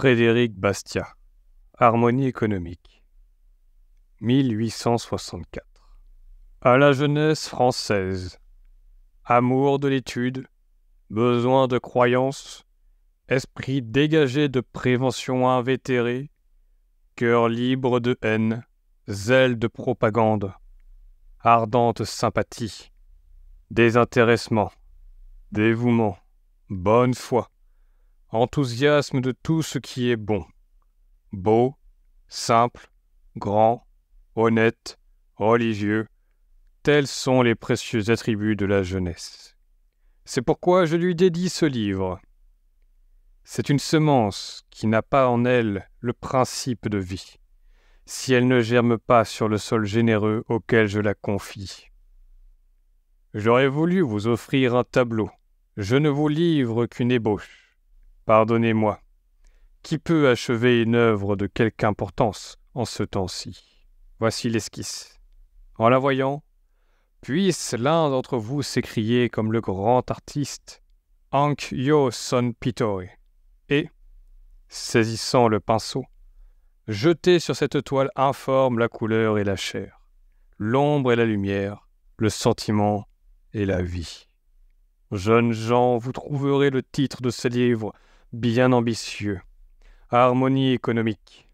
Frédéric Bastiat, Harmonie économique, 1864. À la jeunesse française, amour de l'étude, besoin de croyance, esprit dégagé de prévention invétérée, cœur libre de haine, zèle de propagande, ardente sympathie, désintéressement, dévouement, bonne foi, enthousiasme de tout ce qui est bon, beau, simple, grand, honnête, religieux, tels sont les précieux attributs de la jeunesse. C'est pourquoi je lui dédie ce livre. C'est une semence qui n'a pas en elle le principe de vie, si elle ne germe pas sur le sol généreux auquel je la confie. J'aurais voulu vous offrir un tableau. Je ne vous livre qu'une ébauche. Pardonnez-moi. Qui peut achever une œuvre de quelque importance en ce temps-ci Voici l'esquisse. En la voyant, puisse l'un d'entre vous s'écrier comme le grand artiste Hank Yo Son Pitoy et, saisissant le pinceau, jeter sur cette toile informe la couleur et la chair, l'ombre et la lumière, le sentiment et la vie. Jeunes gens, vous trouverez le titre de ce livre bien ambitieux, harmonie économique,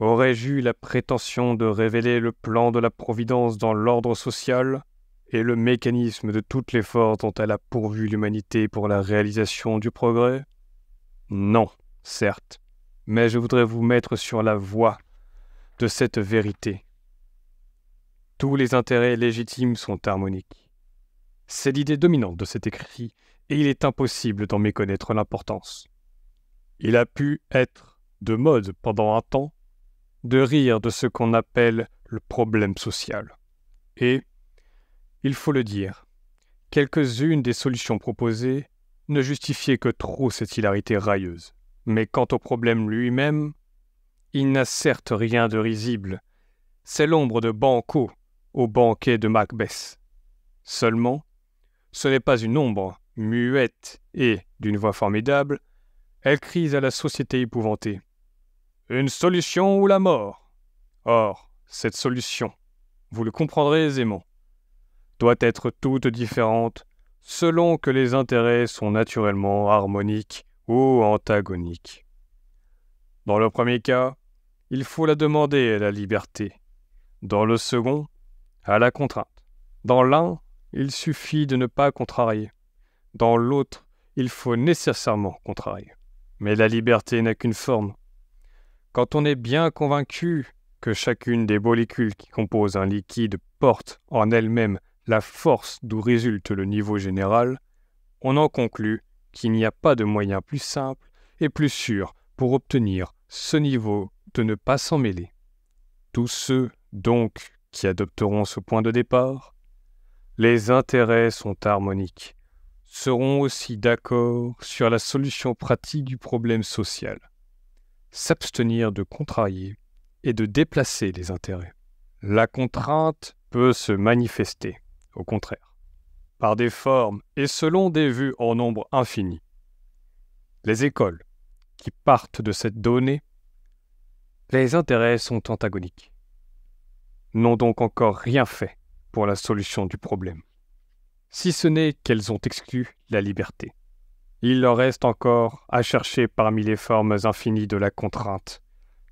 aurais-je eu la prétention de révéler le plan de la Providence dans l'ordre social et le mécanisme de toutes les forces dont elle a pourvu l'humanité pour la réalisation du progrès Non, certes, mais je voudrais vous mettre sur la voie de cette vérité. Tous les intérêts légitimes sont harmoniques. C'est l'idée dominante de cet écrit et il est impossible d'en méconnaître l'importance. Il a pu être de mode pendant un temps de rire de ce qu'on appelle le problème social. Et, il faut le dire, quelques-unes des solutions proposées ne justifiaient que trop cette hilarité railleuse. Mais quant au problème lui-même, il n'a certes rien de risible. C'est l'ombre de Banco au banquet de Macbeth. Seulement, ce n'est pas une ombre, muette et, d'une voix formidable, elle crie à la société épouvantée. Une solution ou la mort Or, cette solution, vous le comprendrez aisément, doit être toute différente selon que les intérêts sont naturellement harmoniques ou antagoniques. Dans le premier cas, il faut la demander à la liberté. Dans le second, à la contrainte. Dans l'un, il suffit de ne pas contrarier dans l'autre, il faut nécessairement contrarier. Mais la liberté n'a qu'une forme. Quand on est bien convaincu que chacune des molécules qui composent un liquide porte en elle-même la force d'où résulte le niveau général, on en conclut qu'il n'y a pas de moyen plus simple et plus sûr pour obtenir ce niveau de ne pas s'en mêler. Tous ceux, donc, qui adopteront ce point de départ, les intérêts sont harmoniques seront aussi d'accord sur la solution pratique du problème social, s'abstenir de contrarier et de déplacer les intérêts. La contrainte peut se manifester, au contraire, par des formes et selon des vues en nombre infini. Les écoles, qui partent de cette donnée, les intérêts sont antagoniques, n'ont donc encore rien fait pour la solution du problème si ce n'est qu'elles ont exclu la liberté. Il leur reste encore à chercher parmi les formes infinies de la contrainte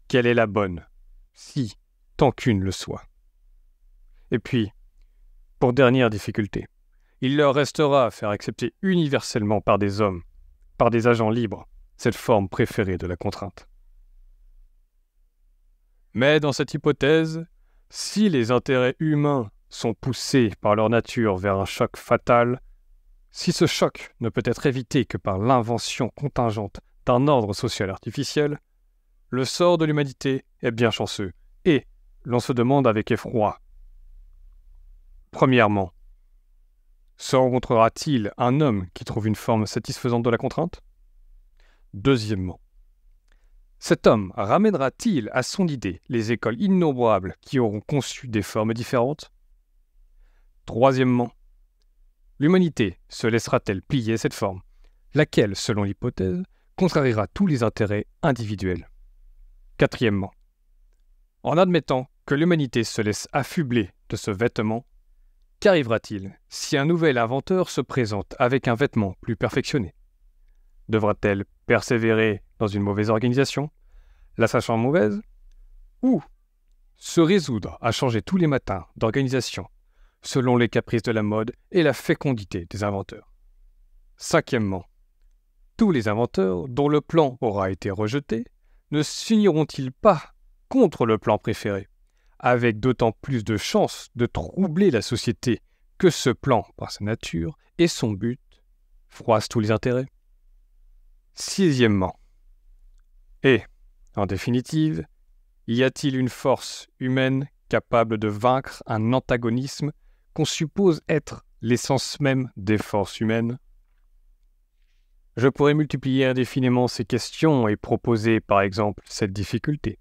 quelle est la bonne, si tant qu'une le soit. Et puis, pour dernière difficulté, il leur restera à faire accepter universellement par des hommes, par des agents libres, cette forme préférée de la contrainte. Mais dans cette hypothèse, si les intérêts humains sont poussés par leur nature vers un choc fatal, si ce choc ne peut être évité que par l'invention contingente d'un ordre social artificiel, le sort de l'humanité est bien chanceux, et l'on se demande avec effroi. Premièrement, se rencontrera-t-il un homme qui trouve une forme satisfaisante de la contrainte Deuxièmement, cet homme ramènera-t-il à son idée les écoles innombrables qui auront conçu des formes différentes Troisièmement, l'humanité se laissera-t-elle plier cette forme, laquelle, selon l'hypothèse, contrariera tous les intérêts individuels Quatrièmement, en admettant que l'humanité se laisse affubler de ce vêtement, qu'arrivera-t-il si un nouvel inventeur se présente avec un vêtement plus perfectionné Devra-t-elle persévérer dans une mauvaise organisation, la sachant mauvaise Ou se résoudre à changer tous les matins d'organisation selon les caprices de la mode et la fécondité des inventeurs. Cinquièmement, tous les inventeurs dont le plan aura été rejeté ne s'uniront-ils pas contre le plan préféré, avec d'autant plus de chances de troubler la société que ce plan, par sa nature et son but, froisse tous les intérêts Sixièmement, et, en définitive, y a-t-il une force humaine capable de vaincre un antagonisme qu'on suppose être l'essence même des forces humaines Je pourrais multiplier indéfiniment ces questions et proposer par exemple cette difficulté.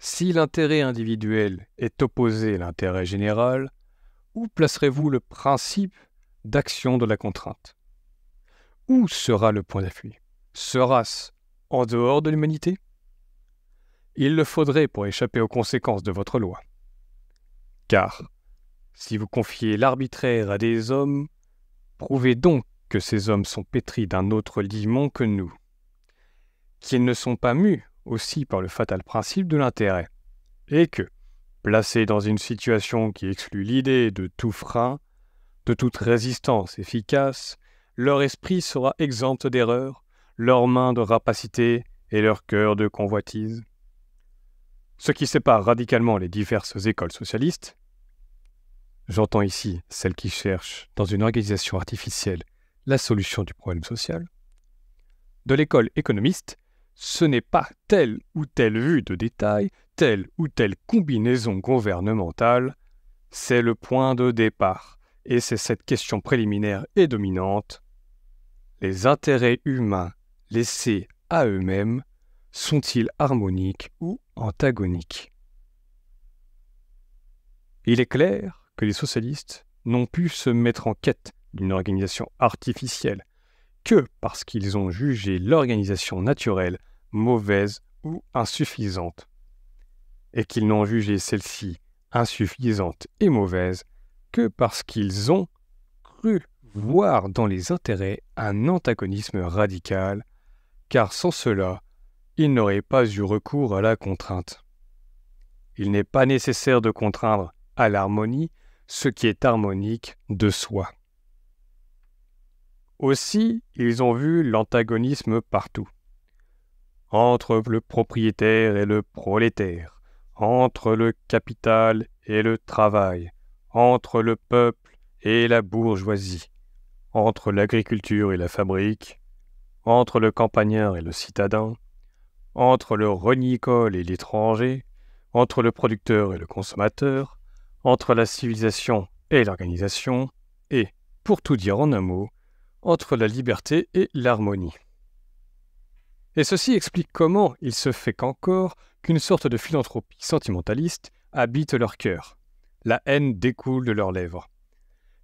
Si l'intérêt individuel est opposé à l'intérêt général, où placerez-vous le principe d'action de la contrainte Où sera le point d'appui Sera-ce en dehors de l'humanité Il le faudrait pour échapper aux conséquences de votre loi. Car si vous confiez l'arbitraire à des hommes, prouvez donc que ces hommes sont pétris d'un autre limon que nous, qu'ils ne sont pas mus aussi par le fatal principe de l'intérêt, et que, placés dans une situation qui exclut l'idée de tout frein, de toute résistance efficace, leur esprit sera exempt d'erreur, leurs mains de rapacité et leur cœur de convoitise. Ce qui sépare radicalement les diverses écoles socialistes, J'entends ici celle qui cherchent, dans une organisation artificielle, la solution du problème social. De l'école économiste, ce n'est pas telle ou telle vue de détail, telle ou telle combinaison gouvernementale, c'est le point de départ, et c'est cette question préliminaire et dominante. Les intérêts humains laissés à eux-mêmes sont-ils harmoniques ou antagoniques Il est clair que les socialistes n'ont pu se mettre en quête d'une organisation artificielle que parce qu'ils ont jugé l'organisation naturelle mauvaise ou insuffisante, et qu'ils n'ont jugé celle-ci insuffisante et mauvaise que parce qu'ils ont cru voir dans les intérêts un antagonisme radical, car sans cela, ils n'auraient pas eu recours à la contrainte. Il n'est pas nécessaire de contraindre à l'harmonie ce qui est harmonique de soi. Aussi, ils ont vu l'antagonisme partout. Entre le propriétaire et le prolétaire, entre le capital et le travail, entre le peuple et la bourgeoisie, entre l'agriculture et la fabrique, entre le campagnard et le citadin, entre le renicole et l'étranger, entre le producteur et le consommateur, entre la civilisation et l'organisation, et, pour tout dire en un mot, entre la liberté et l'harmonie. Et ceci explique comment il se fait qu'encore qu'une sorte de philanthropie sentimentaliste habite leur cœur. La haine découle de leurs lèvres.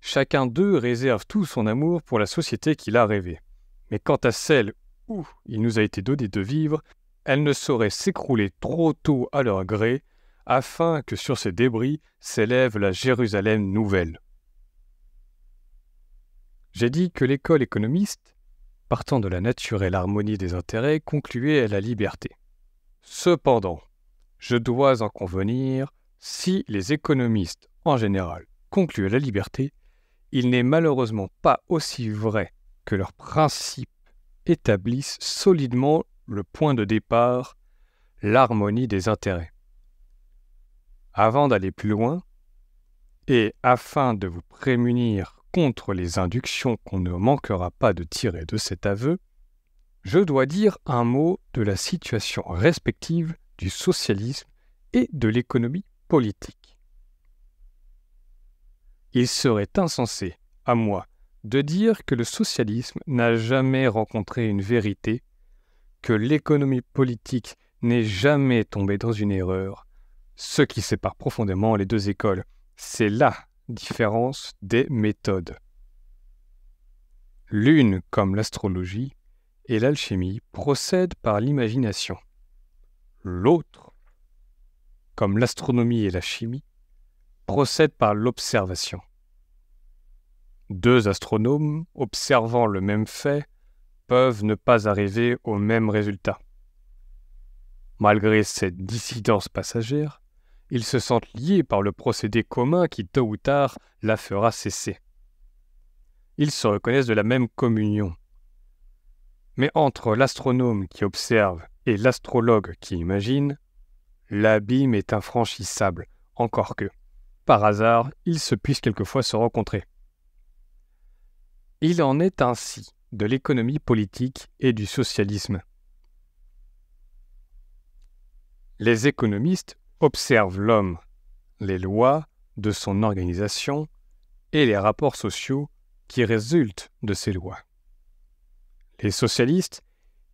Chacun d'eux réserve tout son amour pour la société qu'il a rêvée. Mais quant à celle où il nous a été donné de vivre, elle ne saurait s'écrouler trop tôt à leur gré afin que sur ces débris s'élève la Jérusalem nouvelle. J'ai dit que l'école économiste, partant de la nature et l'harmonie des intérêts, concluait à la liberté. Cependant, je dois en convenir, si les économistes en général concluent à la liberté, il n'est malheureusement pas aussi vrai que leurs principes établissent solidement le point de départ, l'harmonie des intérêts. Avant d'aller plus loin, et afin de vous prémunir contre les inductions qu'on ne manquera pas de tirer de cet aveu, je dois dire un mot de la situation respective du socialisme et de l'économie politique. Il serait insensé, à moi, de dire que le socialisme n'a jamais rencontré une vérité, que l'économie politique n'est jamais tombée dans une erreur, ce qui sépare profondément les deux écoles, c'est la différence des méthodes. L'une, comme l'astrologie et l'alchimie, procède par l'imagination. L'autre, comme l'astronomie et la chimie, procède par l'observation. Deux astronomes observant le même fait peuvent ne pas arriver au même résultat. Malgré cette dissidence passagère, ils se sentent liés par le procédé commun qui, tôt ou tard, la fera cesser. Ils se reconnaissent de la même communion. Mais entre l'astronome qui observe et l'astrologue qui imagine, l'abîme est infranchissable, encore que, par hasard, ils se puissent quelquefois se rencontrer. Il en est ainsi de l'économie politique et du socialisme. Les économistes observe l'homme les lois de son organisation et les rapports sociaux qui résultent de ces lois. Les socialistes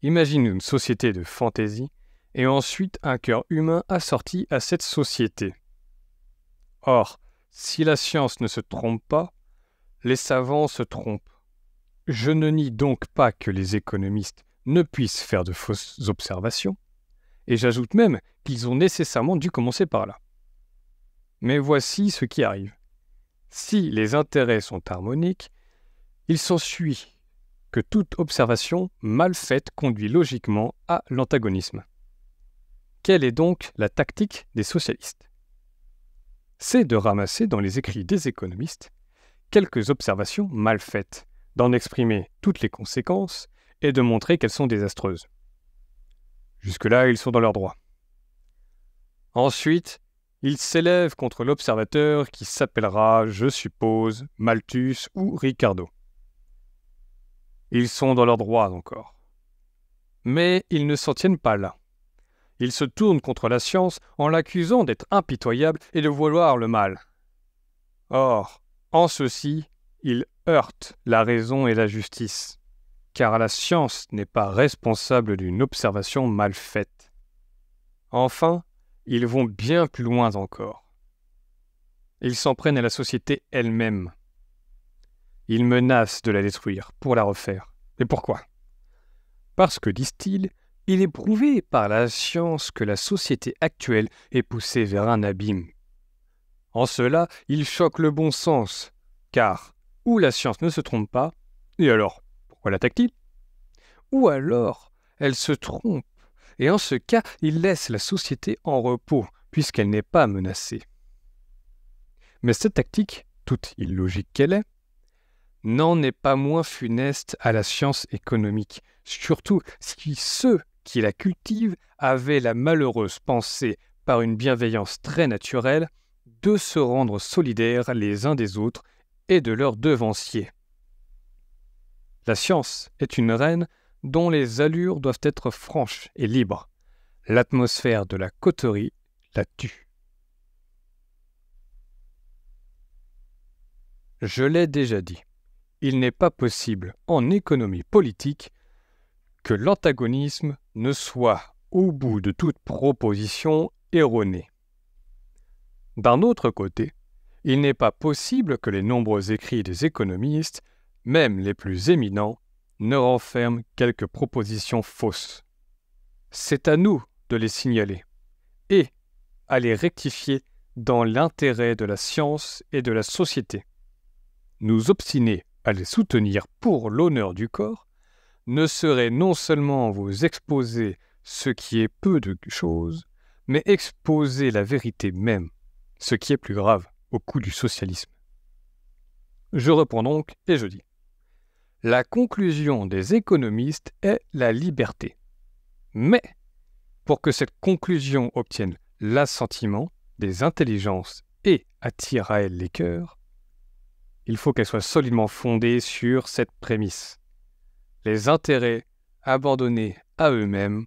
imaginent une société de fantaisie et ensuite un cœur humain assorti à cette société. Or, si la science ne se trompe pas, les savants se trompent. Je ne nie donc pas que les économistes ne puissent faire de fausses observations, et j'ajoute même qu'ils ont nécessairement dû commencer par là. Mais voici ce qui arrive. Si les intérêts sont harmoniques, il s'ensuit que toute observation mal faite conduit logiquement à l'antagonisme. Quelle est donc la tactique des socialistes C'est de ramasser dans les écrits des économistes quelques observations mal faites, d'en exprimer toutes les conséquences et de montrer qu'elles sont désastreuses. Jusque-là, ils sont dans leurs droits. Ensuite, ils s'élèvent contre l'observateur qui s'appellera, je suppose, Malthus ou Ricardo. Ils sont dans leurs droits encore. Mais ils ne s'en tiennent pas là. Ils se tournent contre la science en l'accusant d'être impitoyable et de vouloir le mal. Or, en ceci, ils heurtent la raison et la justice car la science n'est pas responsable d'une observation mal faite. Enfin, ils vont bien plus loin encore. Ils s'en prennent à la société elle-même. Ils menacent de la détruire pour la refaire. Et pourquoi Parce que, disent-ils, il est prouvé par la science que la société actuelle est poussée vers un abîme. En cela, ils choquent le bon sens, car, où la science ne se trompe pas, et alors, voilà tactile. Ou alors, elle se trompe, et en ce cas, il laisse la société en repos, puisqu'elle n'est pas menacée. Mais cette tactique, toute illogique qu'elle est, n'en est pas moins funeste à la science économique, surtout si ceux qui la cultivent avaient la malheureuse pensée, par une bienveillance très naturelle, de se rendre solidaires les uns des autres et de leurs devanciers. La science est une reine dont les allures doivent être franches et libres. L'atmosphère de la coterie la tue. Je l'ai déjà dit, il n'est pas possible en économie politique que l'antagonisme ne soit au bout de toute proposition erronée. D'un autre côté, il n'est pas possible que les nombreux écrits des économistes même les plus éminents, ne renferment quelques propositions fausses. C'est à nous de les signaler et à les rectifier dans l'intérêt de la science et de la société. Nous obstiner à les soutenir pour l'honneur du corps ne serait non seulement vous exposer ce qui est peu de choses, mais exposer la vérité même, ce qui est plus grave, au coup du socialisme. Je reprends donc et je dis. La conclusion des économistes est la liberté. Mais pour que cette conclusion obtienne l'assentiment des intelligences et attire à elle les cœurs, il faut qu'elle soit solidement fondée sur cette prémisse. Les intérêts abandonnés à eux-mêmes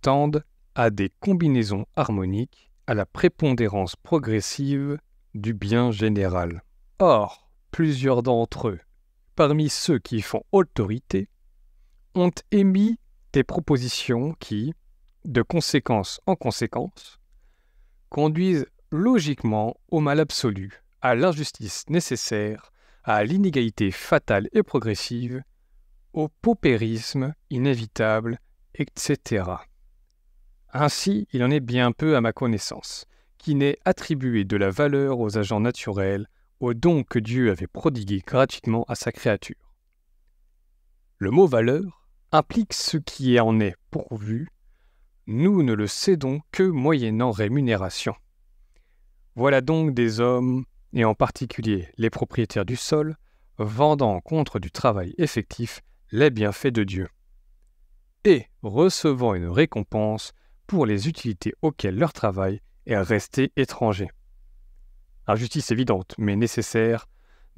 tendent à des combinaisons harmoniques, à la prépondérance progressive du bien général. Or, plusieurs d'entre eux parmi ceux qui font autorité, ont émis des propositions qui, de conséquence en conséquence, conduisent logiquement au mal absolu, à l'injustice nécessaire, à l'inégalité fatale et progressive, au paupérisme inévitable, etc. Ainsi, il en est bien peu à ma connaissance, qui n'ait attribué de la valeur aux agents naturels au don que Dieu avait prodigué gratuitement à sa créature. Le mot valeur implique ce qui en est pourvu, nous ne le cédons que moyennant rémunération. Voilà donc des hommes, et en particulier les propriétaires du sol, vendant contre du travail effectif les bienfaits de Dieu, et recevant une récompense pour les utilités auxquelles leur travail est resté étranger. Injustice évidente, mais nécessaire,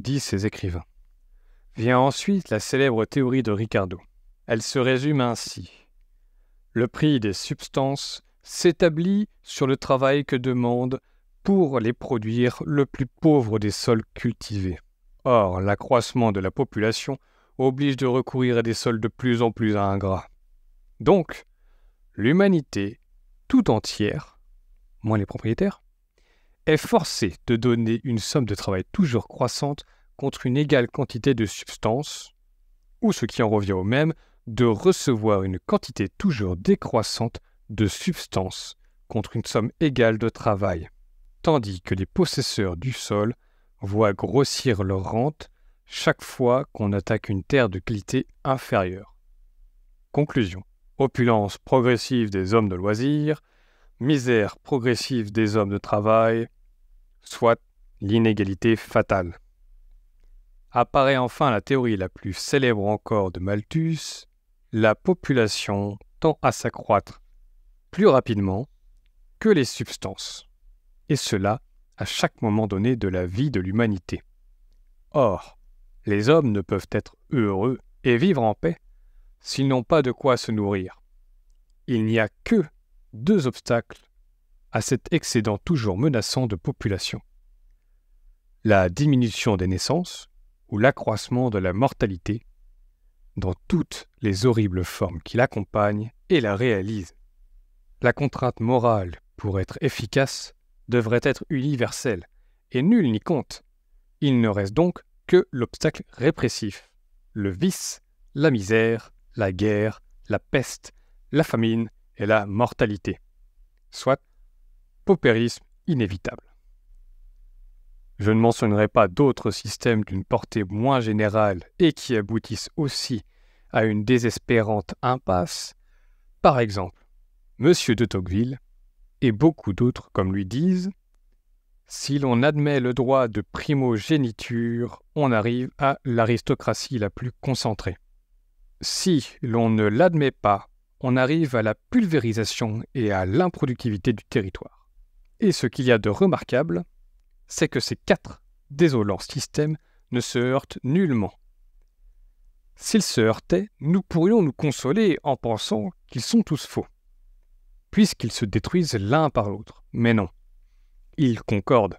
disent ses écrivains. Vient ensuite la célèbre théorie de Ricardo. Elle se résume ainsi. Le prix des substances s'établit sur le travail que demande pour les produire le plus pauvre des sols cultivés. Or, l'accroissement de la population oblige de recourir à des sols de plus en plus ingrats. Donc, l'humanité tout entière, moins les propriétaires, est forcé de donner une somme de travail toujours croissante contre une égale quantité de substance, ou ce qui en revient au même, de recevoir une quantité toujours décroissante de substance contre une somme égale de travail, tandis que les possesseurs du sol voient grossir leur rente chaque fois qu'on attaque une terre de qualité inférieure. Conclusion. Opulence progressive des hommes de loisirs, misère progressive des hommes de travail, soit l'inégalité fatale. Apparaît enfin la théorie la plus célèbre encore de Malthus, la population tend à s'accroître plus rapidement que les substances, et cela à chaque moment donné de la vie de l'humanité. Or, les hommes ne peuvent être heureux et vivre en paix s'ils n'ont pas de quoi se nourrir. Il n'y a que deux obstacles à cet excédent toujours menaçant de population. La diminution des naissances ou l'accroissement de la mortalité dans toutes les horribles formes qui l'accompagnent et la réalisent. La contrainte morale, pour être efficace, devrait être universelle, et nul n'y compte. Il ne reste donc que l'obstacle répressif, le vice, la misère, la guerre, la peste, la famine et la mortalité. Soit paupérisme inévitable. Je ne mentionnerai pas d'autres systèmes d'une portée moins générale et qui aboutissent aussi à une désespérante impasse. Par exemple, M. de Tocqueville et beaucoup d'autres comme lui disent si l'on admet le droit de primogéniture, on arrive à l'aristocratie la plus concentrée. Si l'on ne l'admet pas, on arrive à la pulvérisation et à l'improductivité du territoire. Et ce qu'il y a de remarquable, c'est que ces quatre désolants systèmes ne se heurtent nullement. S'ils se heurtaient, nous pourrions nous consoler en pensant qu'ils sont tous faux, puisqu'ils se détruisent l'un par l'autre. Mais non, ils concordent.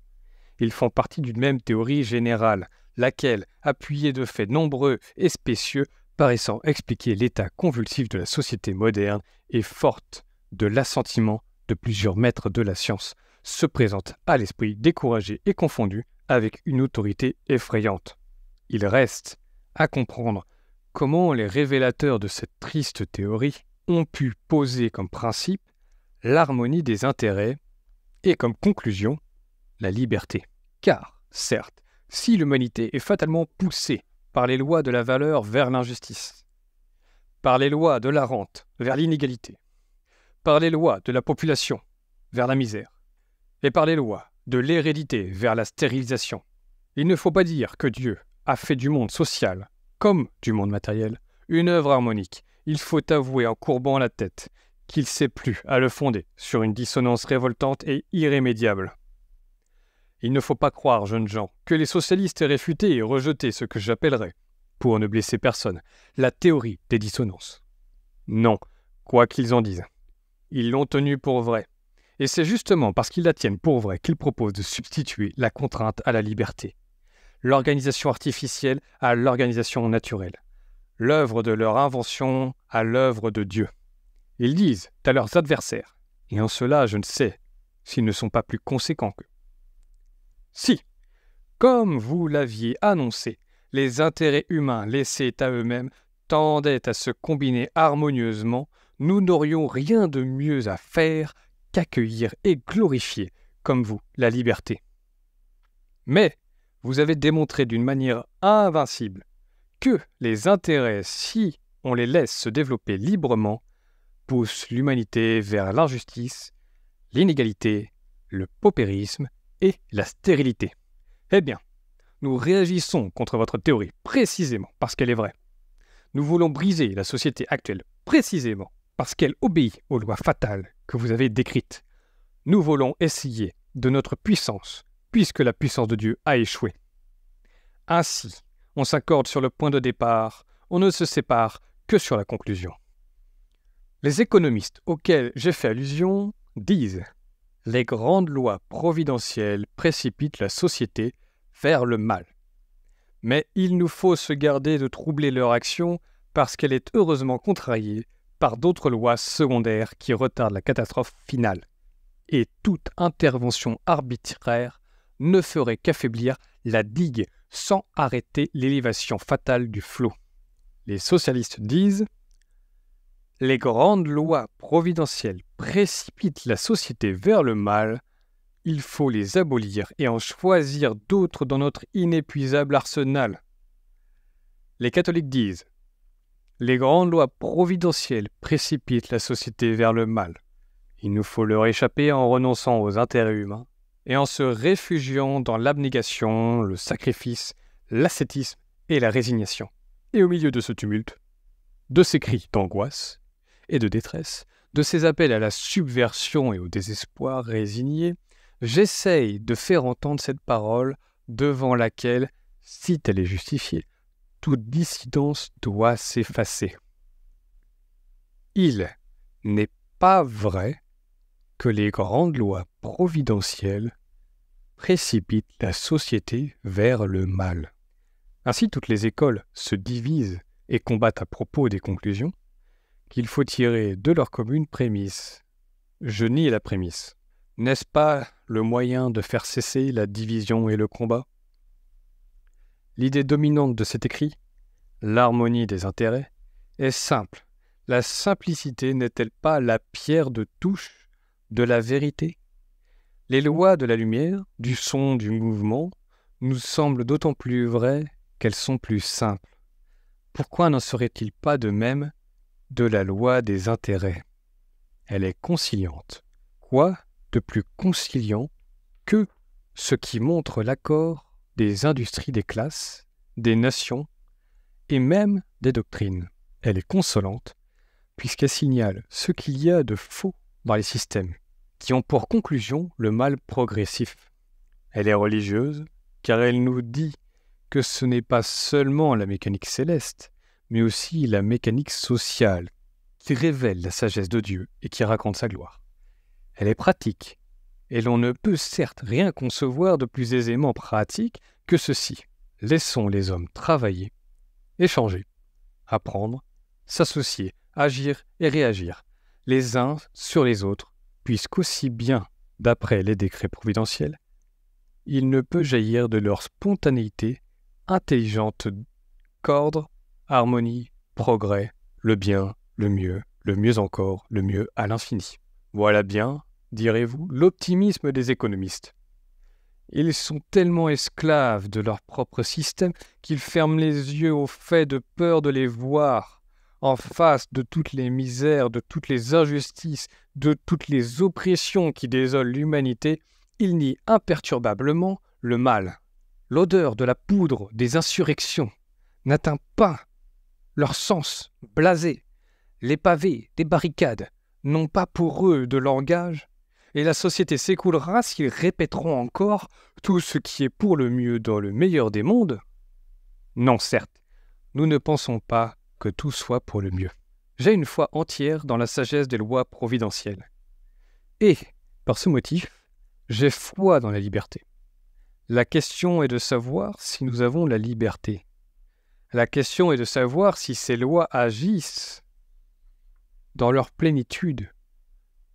Ils font partie d'une même théorie générale, laquelle, appuyée de faits nombreux et spécieux, paraissant expliquer l'état convulsif de la société moderne, est forte de l'assentiment de plusieurs maîtres de la science, se présente à l'esprit découragé et confondu avec une autorité effrayante. Il reste à comprendre comment les révélateurs de cette triste théorie ont pu poser comme principe l'harmonie des intérêts et comme conclusion la liberté. Car, certes, si l'humanité est fatalement poussée par les lois de la valeur vers l'injustice, par les lois de la rente vers l'inégalité, par les lois de la population vers la misère, et par les lois, de l'hérédité vers la stérilisation. Il ne faut pas dire que Dieu a fait du monde social, comme du monde matériel, une œuvre harmonique. Il faut avouer en courbant la tête qu'il s'est plus à le fonder sur une dissonance révoltante et irrémédiable. Il ne faut pas croire, jeunes gens, que les socialistes aient réfuté et rejeté ce que j'appellerais, pour ne blesser personne, la théorie des dissonances. Non, quoi qu'ils en disent. Ils l'ont tenu pour vrai, et c'est justement parce qu'ils la tiennent pour vraie qu'ils proposent de substituer la contrainte à la liberté, l'organisation artificielle à l'organisation naturelle, l'œuvre de leur invention à l'œuvre de Dieu. Ils disent à leurs adversaires, et en cela je ne sais s'ils ne sont pas plus conséquents qu'eux. Si, comme vous l'aviez annoncé, les intérêts humains laissés à eux-mêmes tendaient à se combiner harmonieusement, nous n'aurions rien de mieux à faire qu'accueillir et glorifier, comme vous, la liberté. Mais vous avez démontré d'une manière invincible que les intérêts, si on les laisse se développer librement, poussent l'humanité vers l'injustice, l'inégalité, le paupérisme et la stérilité. Eh bien, nous réagissons contre votre théorie précisément parce qu'elle est vraie. Nous voulons briser la société actuelle précisément parce qu'elle obéit aux lois fatales que vous avez décrite. Nous voulons essayer de notre puissance, puisque la puissance de Dieu a échoué. Ainsi, on s'accorde sur le point de départ, on ne se sépare que sur la conclusion. Les économistes auxquels j'ai fait allusion disent Les grandes lois providentielles précipitent la société vers le mal. Mais il nous faut se garder de troubler leur action parce qu'elle est heureusement contrariée par d'autres lois secondaires qui retardent la catastrophe finale. Et toute intervention arbitraire ne ferait qu'affaiblir la digue sans arrêter l'élévation fatale du flot. Les socialistes disent Les grandes lois providentielles précipitent la société vers le mal, il faut les abolir et en choisir d'autres dans notre inépuisable arsenal. Les catholiques disent les grandes lois providentielles précipitent la société vers le mal. Il nous faut leur échapper en renonçant aux intérêts humains et en se réfugiant dans l'abnégation, le sacrifice, l'ascétisme et la résignation. Et au milieu de ce tumulte, de ces cris d'angoisse et de détresse, de ces appels à la subversion et au désespoir résigné, j'essaye de faire entendre cette parole devant laquelle, si elle est justifiée, toute dissidence doit s'effacer. Il n'est pas vrai que les grandes lois providentielles précipitent la société vers le mal. Ainsi toutes les écoles se divisent et combattent à propos des conclusions qu'il faut tirer de leur commune prémisse. Je nie la prémisse. N'est-ce pas le moyen de faire cesser la division et le combat L'idée dominante de cet écrit, l'harmonie des intérêts, est simple. La simplicité n'est-elle pas la pierre de touche de la vérité Les lois de la lumière, du son, du mouvement, nous semblent d'autant plus vraies qu'elles sont plus simples. Pourquoi n'en serait-il pas de même de la loi des intérêts Elle est conciliante. Quoi de plus conciliant que ce qui montre l'accord des industries des classes, des nations et même des doctrines. Elle est consolante puisqu'elle signale ce qu'il y a de faux dans les systèmes, qui ont pour conclusion le mal progressif. Elle est religieuse car elle nous dit que ce n'est pas seulement la mécanique céleste, mais aussi la mécanique sociale qui révèle la sagesse de Dieu et qui raconte sa gloire. Elle est pratique et l'on ne peut certes rien concevoir de plus aisément pratique que ceci. Laissons les hommes travailler, échanger, apprendre, s'associer, agir et réagir, les uns sur les autres, puisqu'aussi bien, d'après les décrets providentiels, il ne peut jaillir de leur spontanéité intelligente qu'ordre, harmonie, progrès, le bien, le mieux, le mieux encore, le mieux à l'infini. Voilà bien direz-vous, l'optimisme des économistes. Ils sont tellement esclaves de leur propre système qu'ils ferment les yeux au fait de peur de les voir en face de toutes les misères, de toutes les injustices, de toutes les oppressions qui désolent l'humanité, ils nient imperturbablement le mal. L'odeur de la poudre des insurrections n'atteint pas leur sens blasé. Les pavés des barricades n'ont pas pour eux de langage et la société s'écoulera s'ils répéteront encore tout ce qui est pour le mieux dans le meilleur des mondes Non, certes, nous ne pensons pas que tout soit pour le mieux. J'ai une foi entière dans la sagesse des lois providentielles. Et, par ce motif, j'ai foi dans la liberté. La question est de savoir si nous avons la liberté. La question est de savoir si ces lois agissent dans leur plénitude,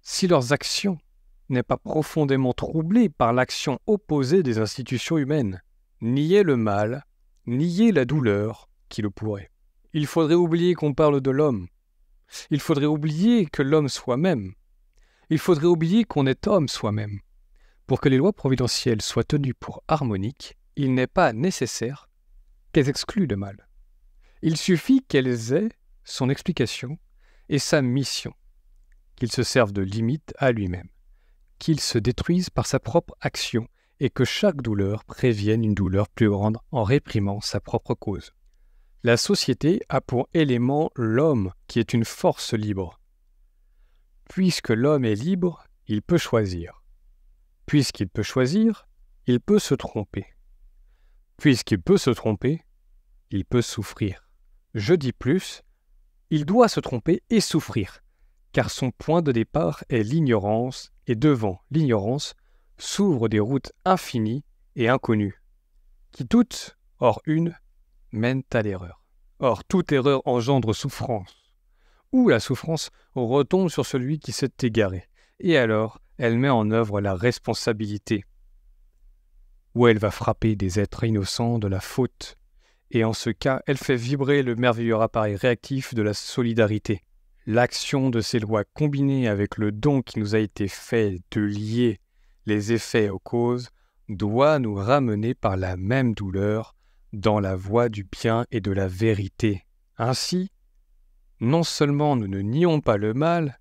si leurs actions n'est pas profondément troublé par l'action opposée des institutions humaines Nier le mal, nier la douleur qui le pourrait. Il faudrait oublier qu'on parle de l'homme. Il faudrait oublier que l'homme soit même Il faudrait oublier qu'on est homme soi-même. Pour que les lois providentielles soient tenues pour harmoniques, il n'est pas nécessaire qu'elles excluent le mal. Il suffit qu'elles aient son explication et sa mission, qu'il se serve de limite à lui-même. Qu'il se détruise par sa propre action et que chaque douleur prévienne une douleur plus grande en réprimant sa propre cause. La société a pour élément l'homme qui est une force libre. Puisque l'homme est libre, il peut choisir. Puisqu'il peut choisir, il peut se tromper. Puisqu'il peut se tromper, il peut souffrir. Je dis plus, il doit se tromper et souffrir car son point de départ est l'ignorance, et devant l'ignorance s'ouvrent des routes infinies et inconnues, qui toutes, hors une, mènent à l'erreur. Or, toute erreur engendre souffrance, ou la souffrance retombe sur celui qui s'est égaré, et alors elle met en œuvre la responsabilité, ou elle va frapper des êtres innocents de la faute, et en ce cas elle fait vibrer le merveilleux appareil réactif de la solidarité, l'action de ces lois combinée avec le don qui nous a été fait de lier les effets aux causes doit nous ramener par la même douleur dans la voie du bien et de la vérité. Ainsi, non seulement nous ne nions pas le mal,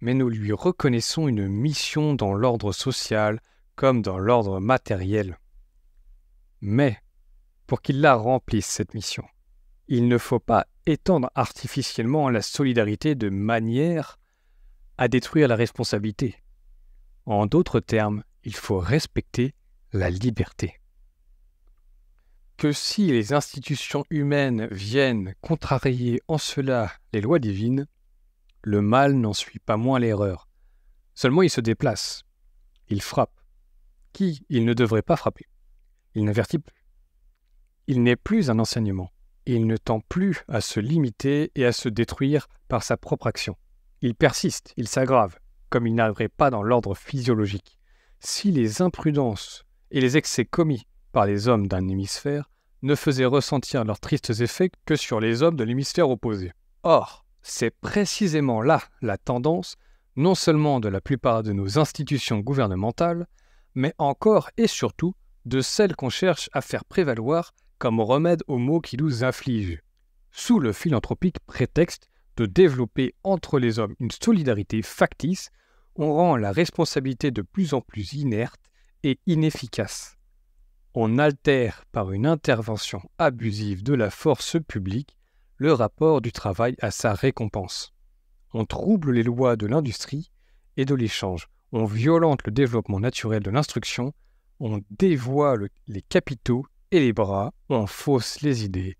mais nous lui reconnaissons une mission dans l'ordre social comme dans l'ordre matériel. Mais, pour qu'il la remplisse, cette mission, il ne faut pas étendre artificiellement la solidarité de manière à détruire la responsabilité. En d'autres termes, il faut respecter la liberté. Que si les institutions humaines viennent contrarier en cela les lois divines, le mal n'en suit pas moins l'erreur. Seulement il se déplace, il frappe. Qui il ne devrait pas frapper Il n'avertit plus. Il n'est plus un enseignement. Il ne tend plus à se limiter et à se détruire par sa propre action. Il persiste, il s'aggrave, comme il n'arriverait pas dans l'ordre physiologique. Si les imprudences et les excès commis par les hommes d'un hémisphère ne faisaient ressentir leurs tristes effets que sur les hommes de l'hémisphère opposé. Or, c'est précisément là la tendance, non seulement de la plupart de nos institutions gouvernementales, mais encore et surtout de celles qu'on cherche à faire prévaloir comme remède aux maux qui nous infligent, sous le philanthropique prétexte de développer entre les hommes une solidarité factice, on rend la responsabilité de plus en plus inerte et inefficace. On altère par une intervention abusive de la force publique le rapport du travail à sa récompense. On trouble les lois de l'industrie et de l'échange, on violente le développement naturel de l'instruction, on dévoile les capitaux et les bras, on fausse les idées,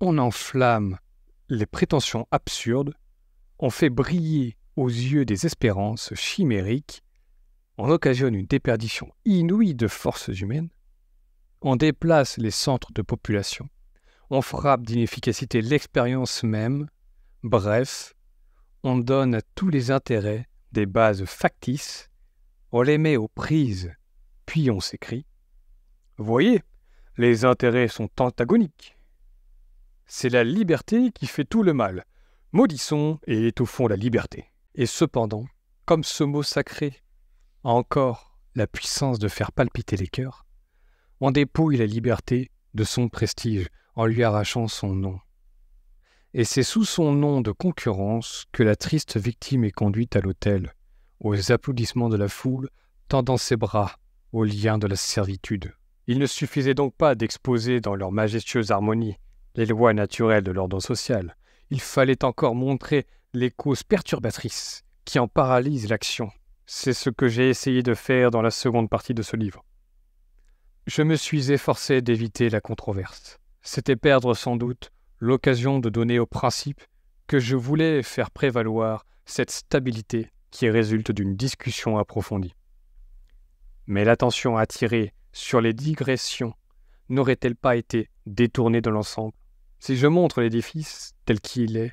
on enflamme les prétentions absurdes, on fait briller aux yeux des espérances chimériques, on occasionne une déperdition inouïe de forces humaines, on déplace les centres de population, on frappe d'inefficacité l'expérience même, bref, on donne à tous les intérêts des bases factices, on les met aux prises, puis on s'écrit Voyez, les intérêts sont antagoniques. C'est la liberté qui fait tout le mal. Maudissons et étouffons la liberté. Et cependant, comme ce mot sacré a encore la puissance de faire palpiter les cœurs, on dépouille la liberté de son prestige en lui arrachant son nom. Et c'est sous son nom de concurrence que la triste victime est conduite à l'autel, aux applaudissements de la foule, tendant ses bras aux liens de la servitude. Il ne suffisait donc pas d'exposer dans leur majestueuse harmonie les lois naturelles de l'ordre social, il fallait encore montrer les causes perturbatrices qui en paralysent l'action. C'est ce que j'ai essayé de faire dans la seconde partie de ce livre. Je me suis efforcé d'éviter la controverse. C'était perdre sans doute l'occasion de donner au principe que je voulais faire prévaloir cette stabilité qui résulte d'une discussion approfondie. Mais l'attention attirée sur les digressions n'aurait-elle pas été détournée de l'ensemble Si je montre l'édifice tel qu'il est,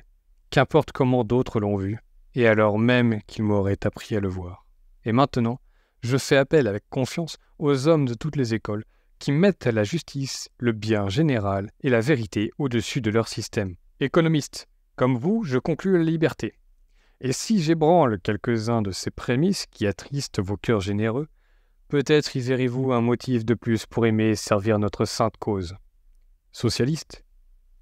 qu'importe comment d'autres l'ont vu, et alors même qu'ils m'auraient appris à le voir. Et maintenant, je fais appel avec confiance aux hommes de toutes les écoles qui mettent à la justice, le bien général et la vérité au-dessus de leur système. Économiste, comme vous, je conclus la liberté. Et si j'ébranle quelques-uns de ces prémices qui attristent vos cœurs généreux, Peut-être y verrez-vous un motif de plus pour aimer et servir notre sainte cause. Socialiste,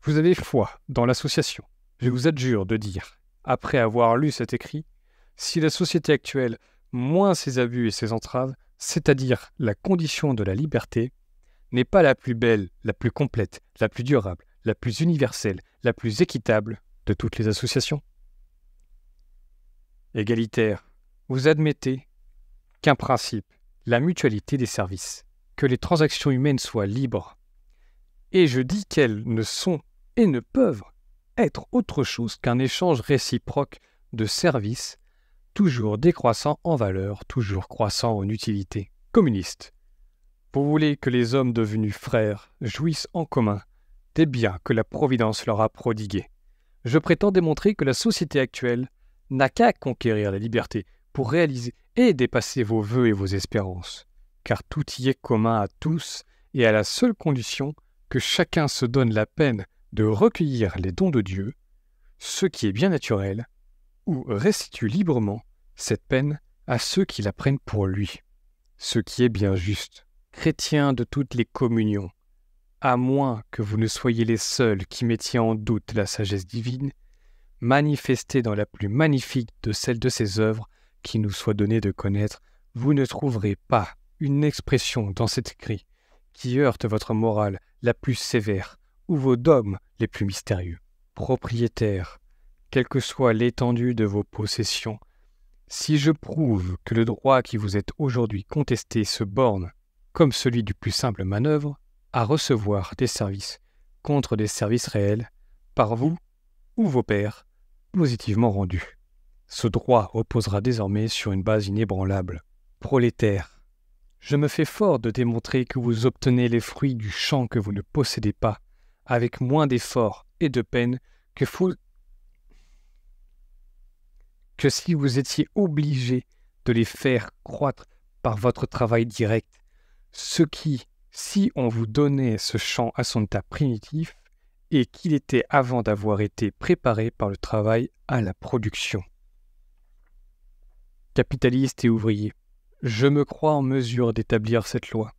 vous avez foi dans l'association. Je vous adjure de dire, après avoir lu cet écrit, si la société actuelle, moins ses abus et ses entraves, c'est-à-dire la condition de la liberté, n'est pas la plus belle, la plus complète, la plus durable, la plus universelle, la plus équitable de toutes les associations Égalitaire, vous admettez qu'un principe la mutualité des services, que les transactions humaines soient libres. Et je dis qu'elles ne sont et ne peuvent être autre chose qu'un échange réciproque de services, toujours décroissant en valeur, toujours croissant en utilité. Communiste. Vous voulez que les hommes devenus frères jouissent en commun des biens que la Providence leur a prodigués. Je prétends démontrer que la société actuelle n'a qu'à conquérir la liberté pour réaliser et dépasser vos vœux et vos espérances, car tout y est commun à tous et à la seule condition que chacun se donne la peine de recueillir les dons de Dieu, ce qui est bien naturel, ou restitue librement cette peine à ceux qui la prennent pour lui, ce qui est bien juste. Chrétiens de toutes les communions, à moins que vous ne soyez les seuls qui mettiez en doute la sagesse divine, manifestez dans la plus magnifique de celles de ses œuvres qui nous soit donné de connaître, vous ne trouverez pas une expression dans cet écrit qui heurte votre morale la plus sévère ou vos dogmes les plus mystérieux. Propriétaire, quelle que soit l'étendue de vos possessions, si je prouve que le droit qui vous est aujourd'hui contesté se borne, comme celui du plus simple manœuvre, à recevoir des services contre des services réels par vous ou vos pères positivement rendus. Ce droit reposera désormais sur une base inébranlable. ProLétaire. je me fais fort de démontrer que vous obtenez les fruits du champ que vous ne possédez pas, avec moins d'efforts et de peine que, que si vous étiez obligé de les faire croître par votre travail direct, ce qui, si on vous donnait ce champ à son état primitif, et qu'il était avant d'avoir été préparé par le travail à la production capitaliste et ouvrier, je me crois en mesure d'établir cette loi.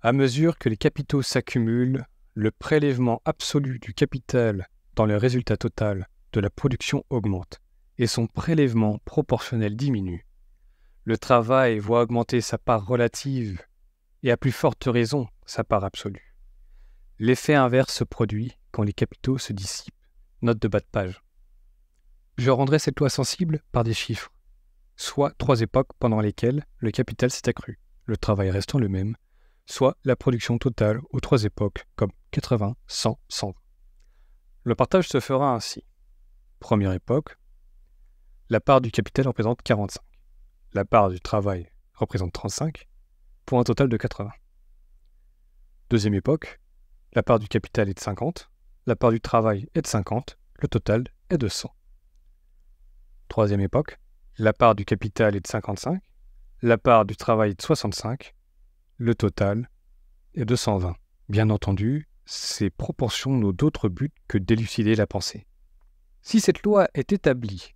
À mesure que les capitaux s'accumulent, le prélèvement absolu du capital dans le résultat total de la production augmente et son prélèvement proportionnel diminue. Le travail voit augmenter sa part relative et à plus forte raison sa part absolue. L'effet inverse se produit quand les capitaux se dissipent. Note de bas de page. Je rendrai cette loi sensible par des chiffres soit trois époques pendant lesquelles le capital s'est accru, le travail restant le même, soit la production totale aux trois époques, comme 80, 100, 120. Le partage se fera ainsi. Première époque, la part du capital représente 45, la part du travail représente 35, pour un total de 80. Deuxième époque, la part du capital est de 50, la part du travail est de 50, le total est de 100. Troisième époque, la part du capital est de 55, la part du travail est de 65, le total est de 120. Bien entendu, ces proportions n'ont d'autre but que d'élucider la pensée. Si cette loi est établie,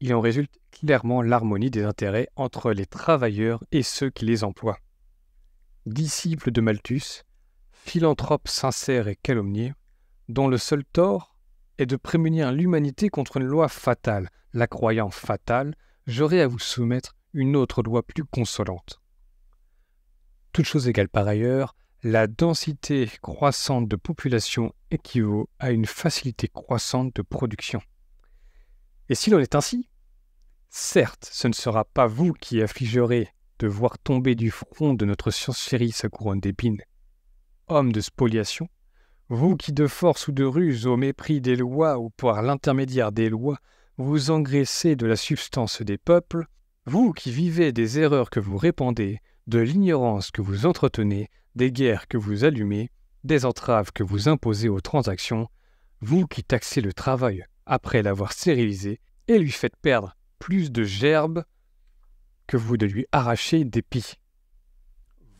il en résulte clairement l'harmonie des intérêts entre les travailleurs et ceux qui les emploient. Disciple de Malthus, philanthrope sincère et calomniers, dont le seul tort est de prémunir l'humanité contre une loi fatale, la croyant fatale j'aurai à vous soumettre une autre loi plus consolante. Toute chose égale par ailleurs, la densité croissante de population équivaut à une facilité croissante de production. Et s'il en est ainsi, certes, ce ne sera pas vous qui affligerez de voir tomber du front de notre science-chérie sa couronne d'épines. Homme de spoliation, vous qui de force ou de ruse, au mépris des lois ou par l'intermédiaire des lois, vous engraissez de la substance des peuples, vous qui vivez des erreurs que vous répandez, de l'ignorance que vous entretenez, des guerres que vous allumez, des entraves que vous imposez aux transactions, vous qui taxez le travail après l'avoir stérilisé et lui faites perdre plus de gerbes que vous de lui arracher des pies.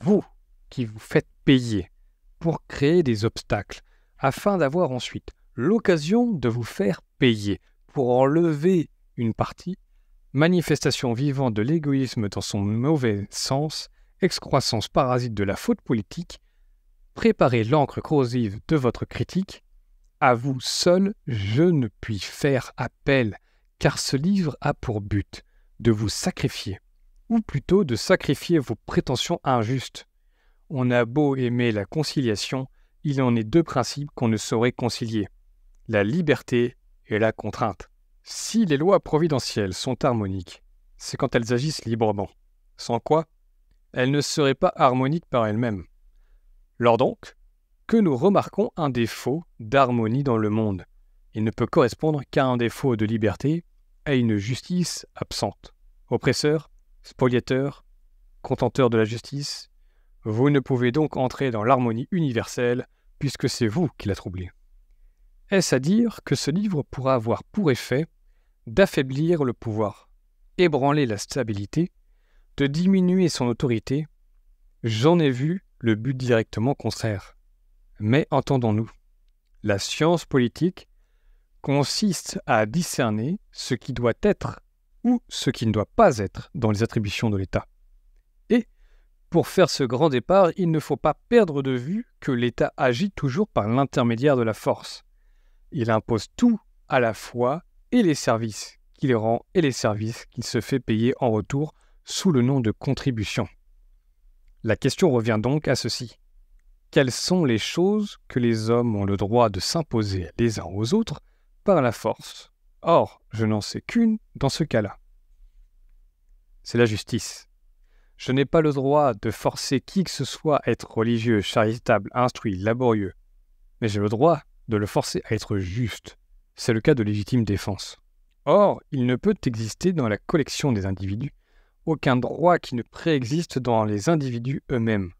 Vous qui vous faites payer pour créer des obstacles afin d'avoir ensuite l'occasion de vous faire payer pour enlever une partie, manifestation vivante de l'égoïsme dans son mauvais sens, excroissance parasite de la faute politique, préparez l'encre corrosive de votre critique, à vous seul je ne puis faire appel, car ce livre a pour but de vous sacrifier, ou plutôt de sacrifier vos prétentions injustes. On a beau aimer la conciliation, il en est deux principes qu'on ne saurait concilier, la liberté et la contrainte. Si les lois providentielles sont harmoniques, c'est quand elles agissent librement, sans quoi elles ne seraient pas harmoniques par elles-mêmes. Lors donc, que nous remarquons un défaut d'harmonie dans le monde. Il ne peut correspondre qu'à un défaut de liberté, à une justice absente. Oppresseur, spoliateur, contenteur de la justice, vous ne pouvez donc entrer dans l'harmonie universelle puisque c'est vous qui la troublez. Est-ce à dire que ce livre pourra avoir pour effet d'affaiblir le pouvoir, ébranler la stabilité, de diminuer son autorité J'en ai vu le but directement contraire. Mais entendons-nous, la science politique consiste à discerner ce qui doit être ou ce qui ne doit pas être dans les attributions de l'État. Et, pour faire ce grand départ, il ne faut pas perdre de vue que l'État agit toujours par l'intermédiaire de la force, il impose tout à la fois et les services qu'il rend et les services qu'il se fait payer en retour sous le nom de contribution. La question revient donc à ceci. Quelles sont les choses que les hommes ont le droit de s'imposer les uns aux autres par la force Or, je n'en sais qu'une dans ce cas-là. C'est la justice. Je n'ai pas le droit de forcer qui que ce soit à être religieux, charitable, instruit, laborieux, mais j'ai le droit de le forcer à être juste. C'est le cas de légitime défense. Or, il ne peut exister dans la collection des individus aucun droit qui ne préexiste dans les individus eux-mêmes.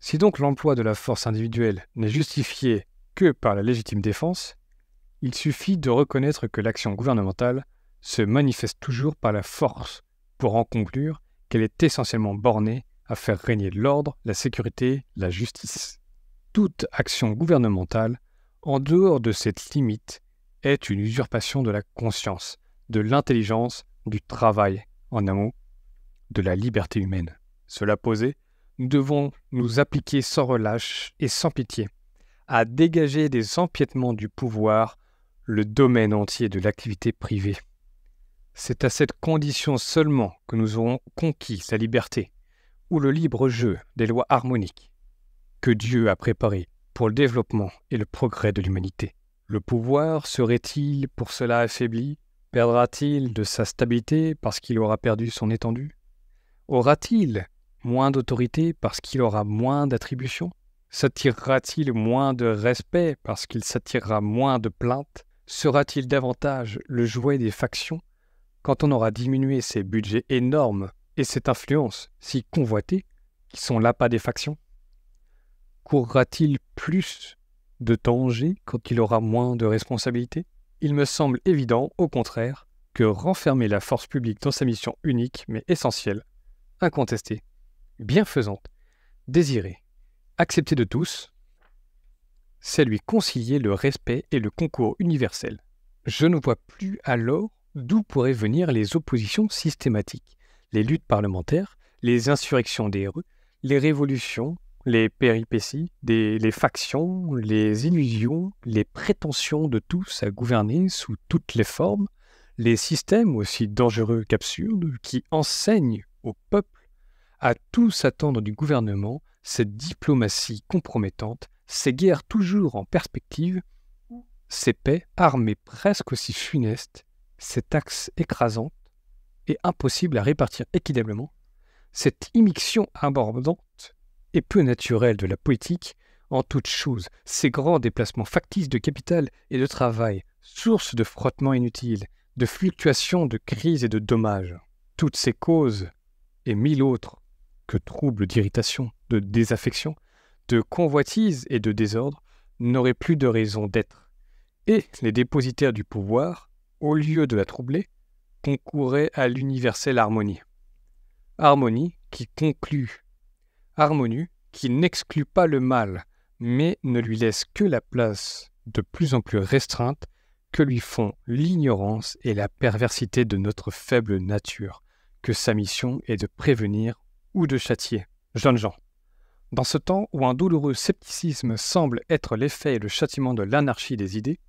Si donc l'emploi de la force individuelle n'est justifié que par la légitime défense, il suffit de reconnaître que l'action gouvernementale se manifeste toujours par la force, pour en conclure qu'elle est essentiellement bornée à faire régner l'ordre, la sécurité, la justice. Toute action gouvernementale en dehors de cette limite, est une usurpation de la conscience, de l'intelligence, du travail, en un mot, de la liberté humaine. Cela posé, nous devons nous appliquer sans relâche et sans pitié à dégager des empiètements du pouvoir le domaine entier de l'activité privée. C'est à cette condition seulement que nous aurons conquis la liberté ou le libre jeu des lois harmoniques que Dieu a préparé pour le développement et le progrès de l'humanité. Le pouvoir serait-il pour cela affaibli Perdra-t-il de sa stabilité parce qu'il aura perdu son étendue Aura-t-il moins d'autorité parce qu'il aura moins d'attributions S'attirera-t-il moins de respect parce qu'il s'attirera moins de plaintes Sera-t-il davantage le jouet des factions quand on aura diminué ses budgets énormes et cette influence si convoitée qui sont l'appât des factions courra-t-il plus de danger quand il aura moins de responsabilités Il me semble évident, au contraire, que renfermer la force publique dans sa mission unique mais essentielle, incontestée, bienfaisante, désirée, acceptée de tous, c'est lui concilier le respect et le concours universel. Je ne vois plus alors d'où pourraient venir les oppositions systématiques, les luttes parlementaires, les insurrections des rues, les révolutions, les péripéties, les factions, les illusions, les prétentions de tous à gouverner sous toutes les formes, les systèmes aussi dangereux qu'absurdes qui enseignent au peuple à tous attendre du gouvernement, cette diplomatie compromettante, ces guerres toujours en perspective, ces paix armées presque aussi funestes, ces taxes écrasantes et impossibles à répartir équitablement, cette immixtion abordante et peu naturel de la poétique en toutes choses, ces grands déplacements factices de capital et de travail, source de frottements inutiles, de fluctuations, de crises et de dommages. Toutes ces causes, et mille autres, que troubles d'irritation, de désaffection, de convoitise et de désordre, n'auraient plus de raison d'être. Et les dépositaires du pouvoir, au lieu de la troubler, concouraient à l'universelle harmonie. Harmonie qui conclut Harmonieux, qui n'exclut pas le mal, mais ne lui laisse que la place de plus en plus restreinte que lui font l'ignorance et la perversité de notre faible nature, que sa mission est de prévenir ou de châtier. Jeunes gens, dans ce temps où un douloureux scepticisme semble être l'effet et le châtiment de l'anarchie des idées,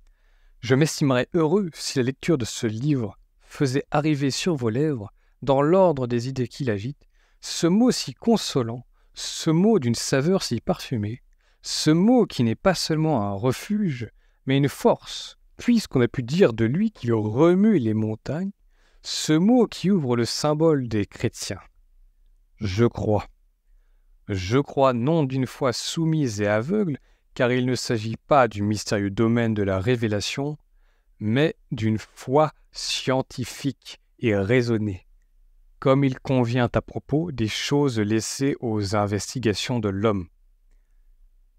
je m'estimerais heureux si la lecture de ce livre faisait arriver sur vos lèvres, dans l'ordre des idées qu'il agite, ce mot si consolant ce mot d'une saveur si parfumée, ce mot qui n'est pas seulement un refuge, mais une force, puisqu'on a pu dire de lui qu'il remue les montagnes, ce mot qui ouvre le symbole des chrétiens. Je crois. Je crois non d'une foi soumise et aveugle, car il ne s'agit pas du mystérieux domaine de la révélation, mais d'une foi scientifique et raisonnée comme il convient à propos des choses laissées aux investigations de l'homme.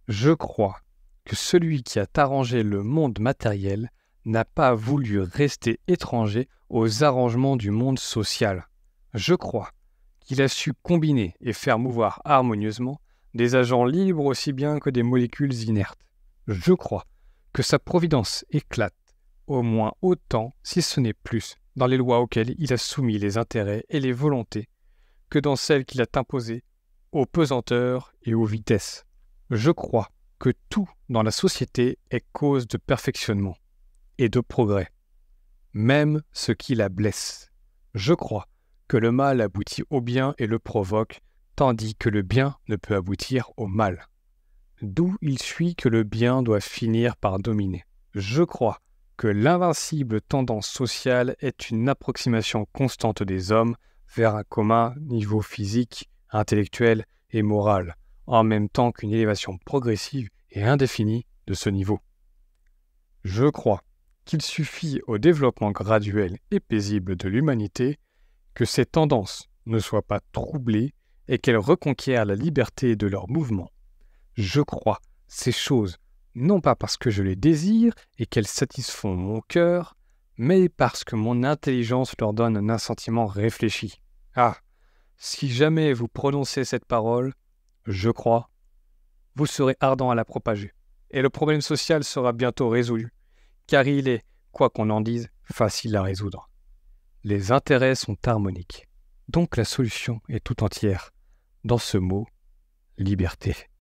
Je crois que celui qui a arrangé le monde matériel n'a pas voulu rester étranger aux arrangements du monde social. Je crois qu'il a su combiner et faire mouvoir harmonieusement des agents libres aussi bien que des molécules inertes. Je crois que sa providence éclate au moins autant, si ce n'est plus, dans les lois auxquelles il a soumis les intérêts et les volontés, que dans celles qu'il a imposées aux pesanteurs et aux vitesses. Je crois que tout dans la société est cause de perfectionnement et de progrès, même ce qui la blesse. Je crois que le mal aboutit au bien et le provoque, tandis que le bien ne peut aboutir au mal. D'où il suit que le bien doit finir par dominer. Je crois que l'invincible tendance sociale est une approximation constante des hommes vers un commun niveau physique, intellectuel et moral, en même temps qu'une élévation progressive et indéfinie de ce niveau. Je crois qu'il suffit au développement graduel et paisible de l'humanité que ces tendances ne soient pas troublées et qu'elles reconquièrent la liberté de leur mouvement. Je crois ces choses non pas parce que je les désire et qu'elles satisfont mon cœur, mais parce que mon intelligence leur donne un sentiment réfléchi. Ah, si jamais vous prononcez cette parole, je crois, vous serez ardent à la propager. Et le problème social sera bientôt résolu, car il est, quoi qu'on en dise, facile à résoudre. Les intérêts sont harmoniques. Donc la solution est tout entière dans ce mot liberté.